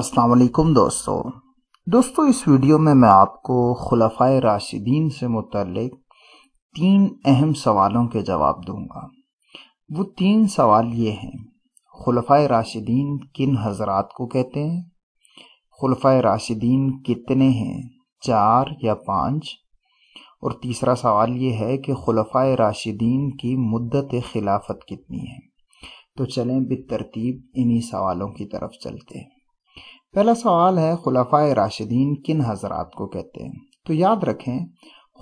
असलकुम दोस्तों दोस्तों इस वीडियो में मैं आपको खुलफ़ा राशिदीन से मुतक तीन अहम सवालों के जवाब दूंगा वो तीन सवाल ये हैं खुलफ़ा राशिदीन किन हजरात को कहते हैं खुलफ़ा राशिदीन कितने हैं चार या पाँच और तीसरा सवाल ये है कि खुलफ़ा राशिदीन की मुद्दत खिलाफत कितनी है तो चलें बेतरतीब इन्हीं सवालों की तरफ चलते हैं पहला सवाल है खुलाफा राशिदीन किन हजरात को कहते हैं तो याद रखें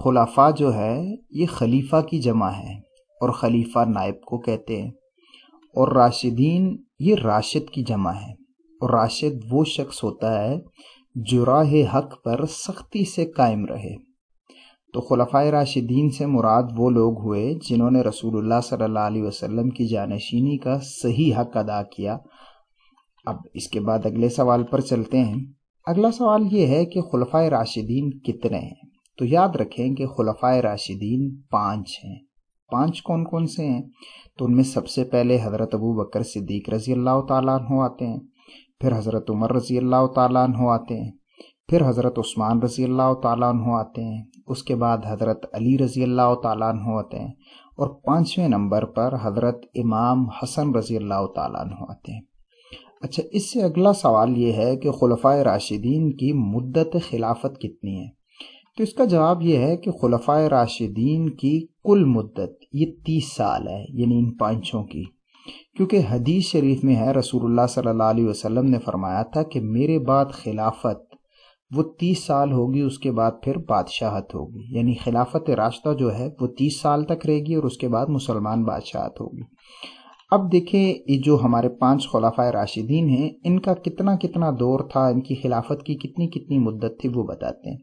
खुलाफा जो है ये खलीफा की जमा है और खलीफा नायब को कहते हैं और राशिदीन ये राशिद की जमा है और राशिद वो शख्स होता है जो राह हक पर सख्ती से कायम रहे तो खुलाफा राशिदीन से मुराद वो लोग हुए जिन्होंने रसूलुल्लाह सल्लल्लाहु अलैहि वसल्लम की जानशीनी का सही हक अदा किया अब इसके बाद अगले सवाल पर चलते हैं अगला सवाल ये है कि खुलफा राशिदीन कितने हैं तो याद रखें कि खुलफा राशिदीन पाँच हैं पांच कौन कौन से हैं तो उनमें सबसे पहले हज़रत अबू बकर सिद्दीक रज़ी अल्लाह तु आते हैं फिर हज़रत उमर रज़ी अल्लाह तु आते हैं फिर हज़रत उस्मान रज़ी अल्लाह तु आते हैं उसके बाद हज़रत अली रज़ी अल्लाह तु आते हैं और पाँचवें नंबर पर हज़रत इमाम हसन रज़ी अल्लाह तु आते हैं अच्छा इससे अगला सवाल ये है कि खुलफ़ा राशिदीन की मुद्दत खिलाफत कितनी है तो इसका जवाब यह है कि खुलफ़ा राशिदीन की कुल मुद्दत ये तीस साल है यानी इन पांचों की क्योंकि हदीस शरीफ में है रसूलुल्लाह सल्लल्लाहु अलैहि वसल्लम ने फरमाया था कि मेरे बाद खिलाफत वो तीस साल होगी उसके बाद फिर बादशाहत होगी यानी खिलाफत रास्ता जो है वो तीस साल तक रहेगी और उसके बाद मुसलमान बादशाहत होगी अब देखें ये जो हमारे पांच खलाफा राशिदीन हैं इनका कितना कितना दौर था इनकी खिलाफत की कितनी कितनी मुद्दत थी वो बताते हैं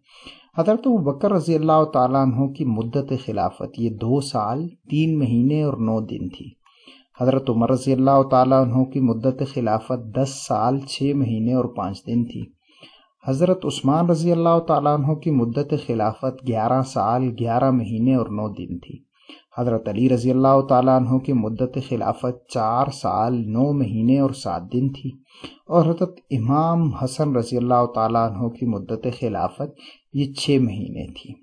हजरत बकर रजी अल्लाह तु की मुद्दत खिलाफत ये दो साल तीन महीने और नौ दिन थी हजरत उमर रजी अल्लाह तु की मुद्दत खिलाफत दस साल छः महीने और पाँच दिन थी हज़रत उस्मान रजी अल्लाह तु की मुद्दत खिलाफत ग्यारह साल ग्यारह महीने और नौ दिन थी हज़रत अली रज़ी अल्लाह तु की मुद्दत खिलाफत चार साल नौ महीने और सात दिन थी और हज़रत इमाम हसन रज़ी अल्लाह तु की मुद्दत खिलाफत ये छः महीने थी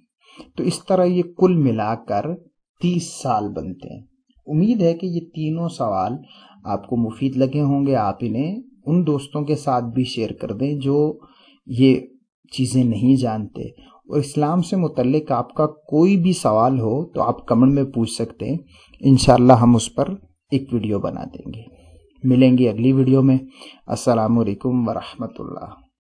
तो इस तरह ये कुल मिलाकर तीस साल बनते हैं उम्मीद है कि ये तीनों सवाल आपको मुफीद लगे होंगे आप इन्हें उन दोस्तों के साथ भी शेयर कर दें जो ये चीज़ें नहीं जानते और इस्लाम से मुतलक आपका कोई भी सवाल हो तो आप कमेंट में पूछ सकते हैं इन हम उस पर एक वीडियो बना देंगे मिलेंगे अगली वीडियो में असलकम वरहमतुल्ला